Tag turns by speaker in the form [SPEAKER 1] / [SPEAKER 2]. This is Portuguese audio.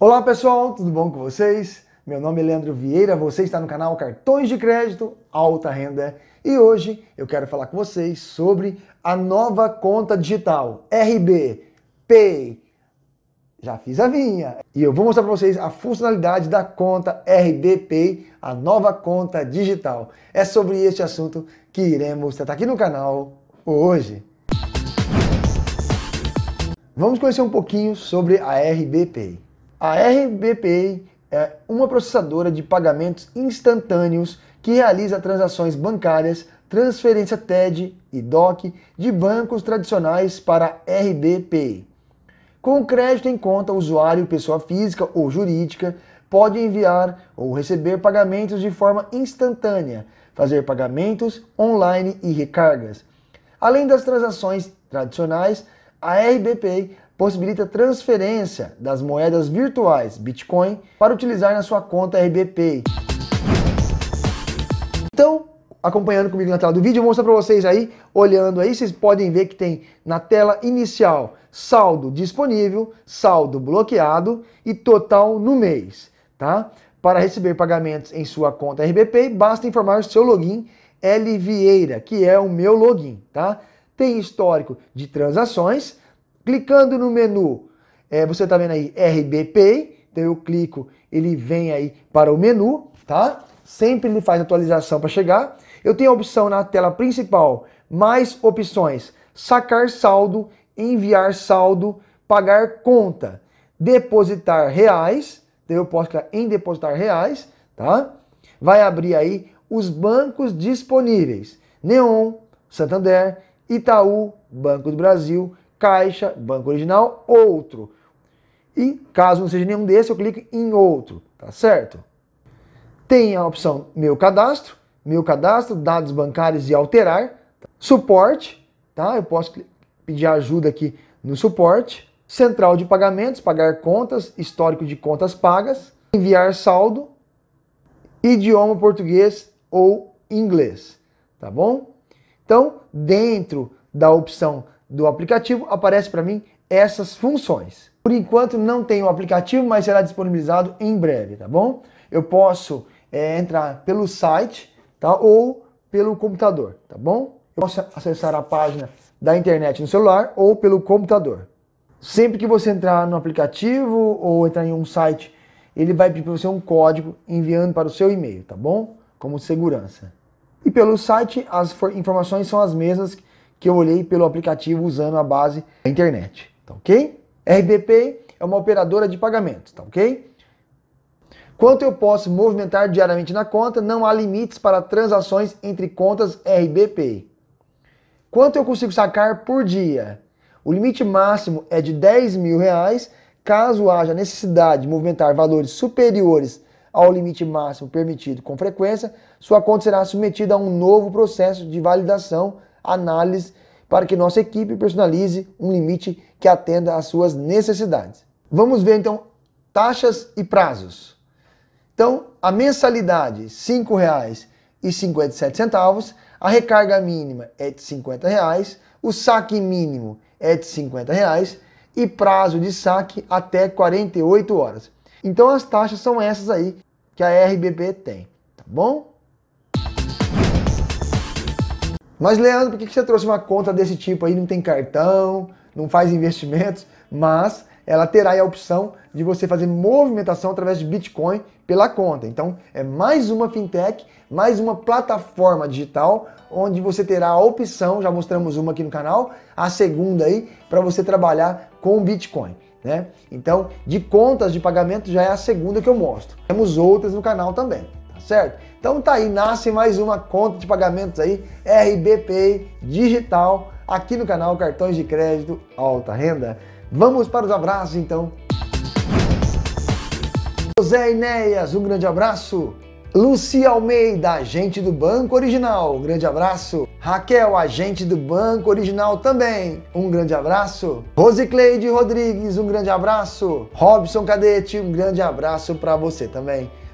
[SPEAKER 1] Olá pessoal, tudo bom com vocês? Meu nome é Leandro Vieira, você está no canal Cartões de Crédito Alta Renda e hoje eu quero falar com vocês sobre a nova conta digital RB Pay. Já fiz a minha e eu vou mostrar para vocês a funcionalidade da conta RB Pay, a nova conta digital. É sobre este assunto que iremos tratar aqui no canal hoje. Vamos conhecer um pouquinho sobre a RB Pay. A RBPay é uma processadora de pagamentos instantâneos que realiza transações bancárias, transferência TED e DOC de bancos tradicionais para RBPay. Com crédito em conta, o usuário, pessoa física ou jurídica, pode enviar ou receber pagamentos de forma instantânea, fazer pagamentos online e recargas. Além das transações tradicionais, a RBPay possibilita transferência das moedas virtuais Bitcoin para utilizar na sua conta RBP. Então, acompanhando comigo na tela do vídeo, eu vou mostrar para vocês aí, olhando aí, vocês podem ver que tem na tela inicial saldo disponível, saldo bloqueado e total no mês, tá? Para receber pagamentos em sua conta RBP, basta informar o seu login L Vieira, que é o meu login, tá? Tem histórico de transações, Clicando no menu, é, você está vendo aí RBP, então eu clico, ele vem aí para o menu, tá? Sempre ele faz atualização para chegar. Eu tenho a opção na tela principal, mais opções, sacar saldo, enviar saldo, pagar conta, depositar reais, então eu posso clicar em depositar reais, tá? Vai abrir aí os bancos disponíveis. Neon, Santander, Itaú, Banco do Brasil, Caixa, Banco Original, Outro. E caso não seja nenhum desses, eu clico em Outro, tá certo? Tem a opção Meu Cadastro, Meu Cadastro, Dados Bancários e Alterar, Suporte, tá? Eu posso pedir ajuda aqui no Suporte, Central de Pagamentos, Pagar Contas, Histórico de Contas Pagas, Enviar Saldo, Idioma Português ou Inglês, tá bom? Então, dentro da opção do aplicativo, aparece para mim essas funções. Por enquanto não tem o aplicativo, mas será disponibilizado em breve, tá bom? Eu posso é, entrar pelo site tá? ou pelo computador, tá bom? Eu posso acessar a página da internet no celular ou pelo computador. Sempre que você entrar no aplicativo ou entrar em um site, ele vai pedir para você um código enviando para o seu e-mail, tá bom? Como segurança. E pelo site, as informações são as mesmas que eu olhei pelo aplicativo usando a base da internet, tá ok? RBP é uma operadora de pagamentos, tá ok? Quanto eu posso movimentar diariamente na conta, não há limites para transações entre contas RBP. Quanto eu consigo sacar por dia? O limite máximo é de 10 mil reais. Caso haja necessidade de movimentar valores superiores ao limite máximo permitido com frequência, sua conta será submetida a um novo processo de validação análise para que nossa equipe personalize um limite que atenda às suas necessidades. Vamos ver então taxas e prazos. Então, a mensalidade R$ 5,57, a recarga mínima é de R$ reais, o saque mínimo é de R$ reais e prazo de saque até 48 horas. Então as taxas são essas aí que a RBP tem, tá bom? Mas, Leandro, por que você trouxe uma conta desse tipo aí? Não tem cartão, não faz investimentos, mas ela terá a opção de você fazer movimentação através de Bitcoin pela conta. Então, é mais uma fintech, mais uma plataforma digital onde você terá a opção, já mostramos uma aqui no canal, a segunda aí para você trabalhar com Bitcoin, né? Então, de contas de pagamento já é a segunda que eu mostro. Temos outras no canal também certo? Então tá aí, nasce mais uma conta de pagamentos aí, RBPI Digital, aqui no canal Cartões de Crédito Alta Renda. Vamos para os abraços então. José Enéas, um grande abraço. Luci Almeida, agente do Banco Original, um grande abraço. Raquel, agente do Banco Original também, um grande abraço. Rosicleide Rodrigues, um grande abraço. Robson Cadete, um grande abraço para você também.